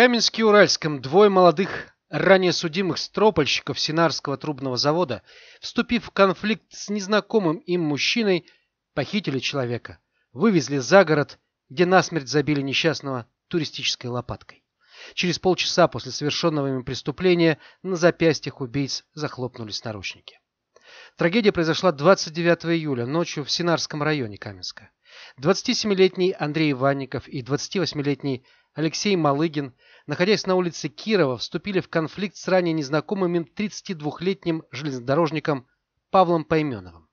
Каменске-Уральском двое молодых, ранее судимых стропольщиков Синарского трубного завода, вступив в конфликт с незнакомым им мужчиной, похитили человека, вывезли за город, где насмерть забили несчастного туристической лопаткой. Через полчаса после совершенного им преступления на запястьях убийц захлопнулись наручники. Трагедия произошла 29 июля ночью в Синарском районе Каменска. 27-летний Андрей Ванников и 28-летний Алексей Малыгин, находясь на улице Кирова, вступили в конфликт с ранее незнакомым им 32-летним железнодорожником Павлом Пайменовым.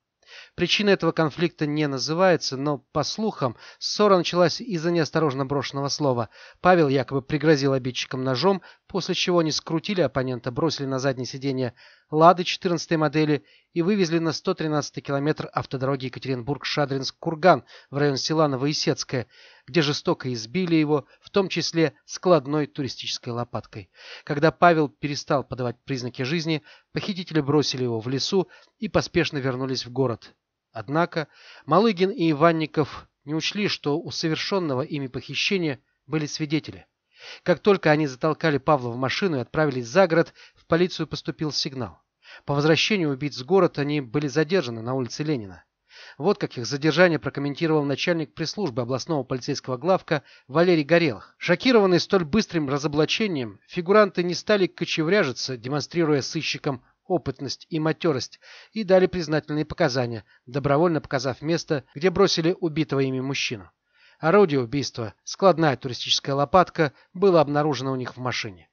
Причина этого конфликта не называется, но, по слухам, ссора началась из-за неосторожно брошенного слова. Павел якобы пригрозил обидчикам ножом, после чего они скрутили оппонента, бросили на заднее сиденье «Лады» модели и вывезли на 113 километр автодороги Екатеринбург-Шадринск-Курган в район села Новоисецкое – где жестоко избили его, в том числе складной туристической лопаткой. Когда Павел перестал подавать признаки жизни, похитители бросили его в лесу и поспешно вернулись в город. Однако Малыгин и Иванников не учли, что у совершенного ими похищения были свидетели. Как только они затолкали Павла в машину и отправились за город, в полицию поступил сигнал. По возвращению убийц с город они были задержаны на улице Ленина. Вот как их задержание прокомментировал начальник пресс-службы областного полицейского главка Валерий Горелых. Шокированные столь быстрым разоблачением, фигуранты не стали кочевряжиться, демонстрируя сыщикам опытность и матерость, и дали признательные показания, добровольно показав место, где бросили убитого ими мужчину. Орудие убийства, складная туристическая лопатка, было обнаружено у них в машине.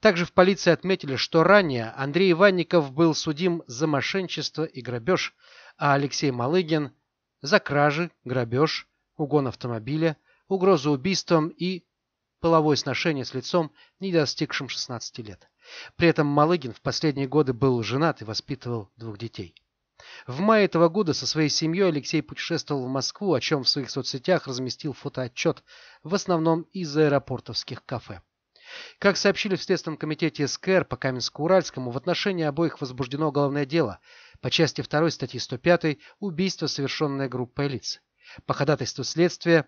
Также в полиции отметили, что ранее Андрей Иванников был судим за мошенничество и грабеж, а Алексей Малыгин за кражи, грабеж, угон автомобиля, угрозу убийством и половое сношение с лицом, не достигшим 16 лет. При этом Малыгин в последние годы был женат и воспитывал двух детей. В мае этого года со своей семьей Алексей путешествовал в Москву, о чем в своих соцсетях разместил фотоотчет, в основном из аэропортовских кафе. Как сообщили в Следственном комитете СКР по Каменско-Уральскому, в отношении обоих возбуждено уголовное дело по части 2 статьи 105 «Убийство, совершенное группой лиц». По ходатайству следствия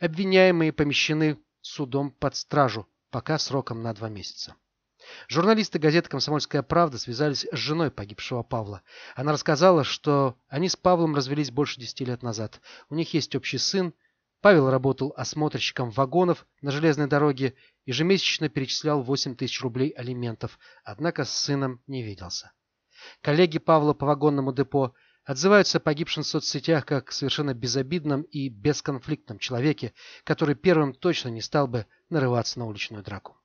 обвиняемые помещены судом под стражу, пока сроком на два месяца. Журналисты газеты «Комсомольская правда» связались с женой погибшего Павла. Она рассказала, что они с Павлом развелись больше десяти лет назад. У них есть общий сын, Павел работал осмотрщиком вагонов на железной дороге, ежемесячно перечислял 8 тысяч рублей алиментов, однако с сыном не виделся. Коллеги Павла по вагонному депо отзываются о погибшем в соцсетях как совершенно безобидном и бесконфликтном человеке, который первым точно не стал бы нарываться на уличную драку.